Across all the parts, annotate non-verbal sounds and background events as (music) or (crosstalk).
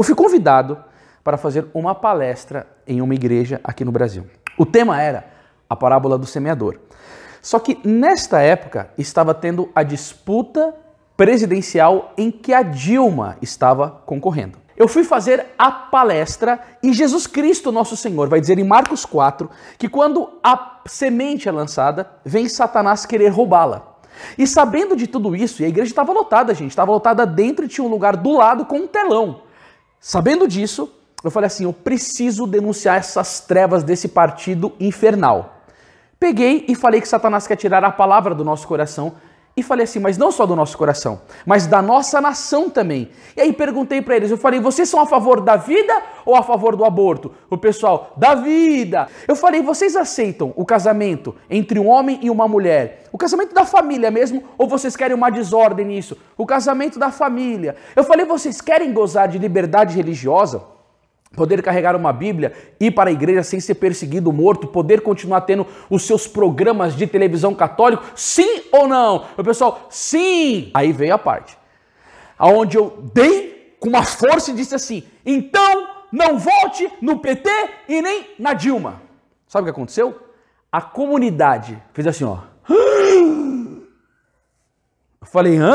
Eu fui convidado para fazer uma palestra em uma igreja aqui no Brasil. O tema era a parábola do semeador. Só que nesta época estava tendo a disputa presidencial em que a Dilma estava concorrendo. Eu fui fazer a palestra e Jesus Cristo, nosso Senhor, vai dizer em Marcos 4 que quando a semente é lançada, vem Satanás querer roubá-la. E sabendo de tudo isso, e a igreja estava lotada, gente, estava lotada dentro e tinha um lugar do lado com um telão. Sabendo disso, eu falei assim: eu preciso denunciar essas trevas desse partido infernal. Peguei e falei que Satanás quer tirar a palavra do nosso coração e falei assim, mas não só do nosso coração, mas da nossa nação também. E aí perguntei para eles, eu falei, vocês são a favor da vida ou a favor do aborto? O pessoal, da vida. Eu falei, vocês aceitam o casamento entre um homem e uma mulher? O casamento da família mesmo ou vocês querem uma desordem nisso? O casamento da família. Eu falei, vocês querem gozar de liberdade religiosa? poder carregar uma Bíblia, ir para a igreja sem ser perseguido, morto, poder continuar tendo os seus programas de televisão católico, sim ou não? Meu pessoal, sim! Aí veio a parte, aonde eu dei com uma força e disse assim, então não volte no PT e nem na Dilma. Sabe o que aconteceu? A comunidade fez assim, ó. (gasps) Eu falei, hã?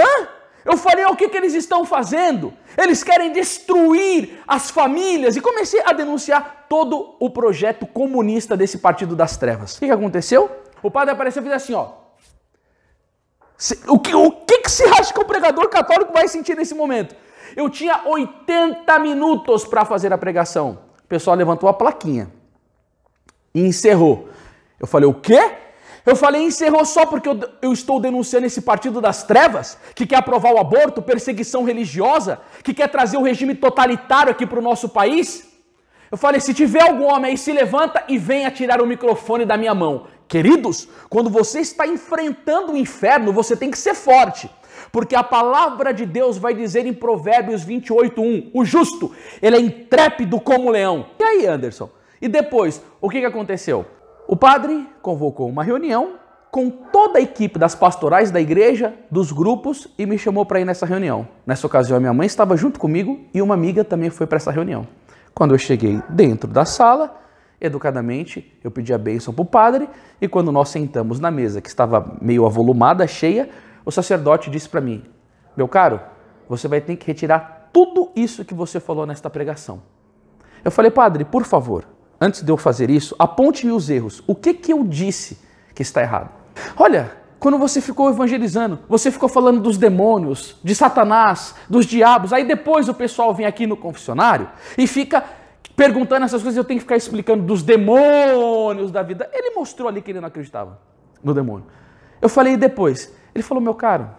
Eu falei, o que, que eles estão fazendo? Eles querem destruir as famílias. E comecei a denunciar todo o projeto comunista desse Partido das Trevas. O que, que aconteceu? O padre apareceu e fez assim, ó. O que, o que, que acha que o pregador católico vai sentir nesse momento? Eu tinha 80 minutos para fazer a pregação. O pessoal levantou a plaquinha e encerrou. Eu falei, o quê? Eu falei encerrou só porque eu, eu, estou denunciando esse partido das trevas, que quer aprovar o aborto, perseguição religiosa, que quer trazer o regime totalitário aqui para o nosso país. Eu falei: se tiver algum homem aí, se levanta e venha tirar o microfone da minha mão. Queridos, quando você está enfrentando o inferno, você tem que ser forte. Porque a palavra de Deus vai dizer em Provérbios 28:1, o justo, ele é intrépido como o leão. E aí, Anderson? E depois, o que aconteceu? O padre convocou uma reunião com toda a equipe das pastorais da igreja, dos grupos e me chamou para ir nessa reunião. Nessa ocasião, a minha mãe estava junto comigo e uma amiga também foi para essa reunião. Quando eu cheguei dentro da sala, educadamente eu pedi a bênção para o padre e quando nós sentamos na mesa, que estava meio avolumada, cheia, o sacerdote disse para mim: Meu caro, você vai ter que retirar tudo isso que você falou nesta pregação. Eu falei, padre, por favor, antes de eu fazer isso, aponte-me os erros. O que, que eu disse que está errado? Olha, quando você ficou evangelizando, você ficou falando dos demônios, de Satanás, dos diabos. Aí depois o pessoal vem aqui no confessionário e fica perguntando essas coisas. Eu tenho que ficar explicando dos demônios da vida. Ele mostrou ali que ele não acreditava no demônio. Eu falei depois. Ele falou, meu caro,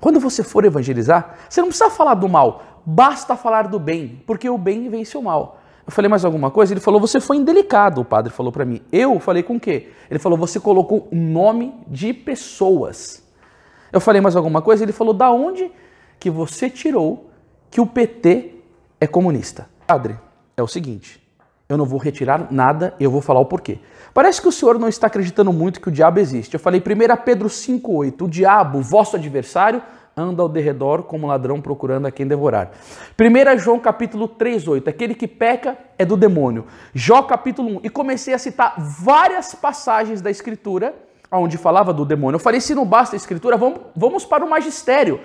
quando você for evangelizar, você não precisa falar do mal, basta falar do bem, porque o bem vence o mal. Eu falei mais alguma coisa? Ele falou, você foi indelicado, o padre falou para mim. Eu falei com o quê? Ele falou, você colocou nome de pessoas. Eu falei mais alguma coisa? Ele falou, da onde que você tirou que o PT é comunista? Padre, é o seguinte, eu não vou retirar nada, eu vou falar o porquê. Parece que o senhor não está acreditando muito que o diabo existe. Eu falei, 1 Pedro 5,8, o diabo, vosso adversário, anda ao derredor como ladrão procurando a quem devorar. 1 João capítulo 3, 8. Aquele que peca é do demônio. Jó capítulo 1. E comecei a citar várias passagens da escritura onde falava do demônio. Eu falei, se não basta a escritura, vamos, vamos para o magistério.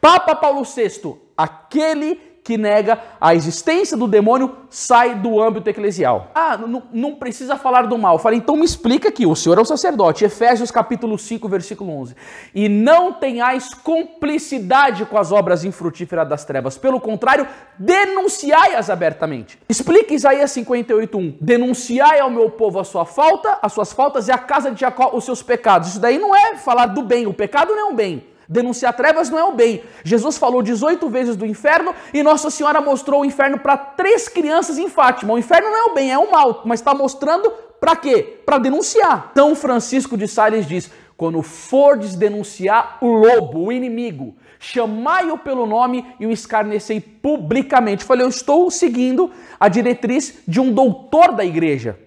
Papa Paulo VI, aquele que nega a existência do demônio sai do âmbito eclesial. Ah, não, precisa falar do mal. Eu falei, então me explica aqui, o senhor é um sacerdote. Efésios capítulo 5, versículo 11. E não tenhais cumplicidade com as obras infrutíferas das trevas. Pelo contrário, denunciai-as abertamente. Explica Isaías 58, 1. Denunciai ao meu povo a sua falta, as suas faltas e a casa de Jacó os seus pecados. Isso daí não é falar do bem. O pecado não é um bem. Denunciar trevas não é o bem. Jesus falou 18 vezes do inferno e Nossa Senhora mostrou o inferno para três crianças em Fátima. O inferno não é o bem, é o mal, mas está mostrando para quê? Para denunciar. São Francisco de Sales diz: quando fordes denunciar o lobo, o inimigo, chamai-o pelo nome e o escarnecei publicamente. Falei, eu estou seguindo a diretriz de um doutor da igreja.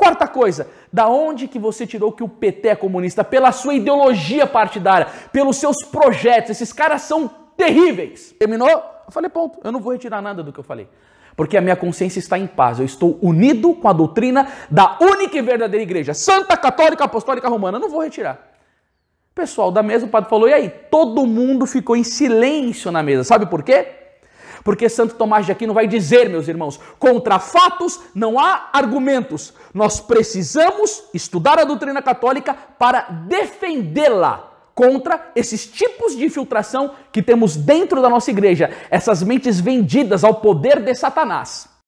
Quarta coisa, da onde que você tirou que o PT é comunista? Pela sua ideologia partidária, pelos seus projetos. Esses caras são terríveis. Terminou? Eu falei, ponto. Eu não vou retirar nada do que eu falei porque a minha consciência está em paz. Eu estou unido com a doutrina da única e verdadeira igreja, Santa Católica Apostólica Romana. Não vou retirar. Pessoal da mesa, o padre falou: e aí? Todo mundo ficou em silêncio na mesa. Sabe por quê? Porque Santo Tomás de Aquino vai dizer, meus irmãos, contra fatos não há argumentos. Nós precisamos estudar a doutrina católica para defendê-la contra esses tipos de infiltração que temos dentro da nossa igreja, essas mentes vendidas ao poder de Satanás.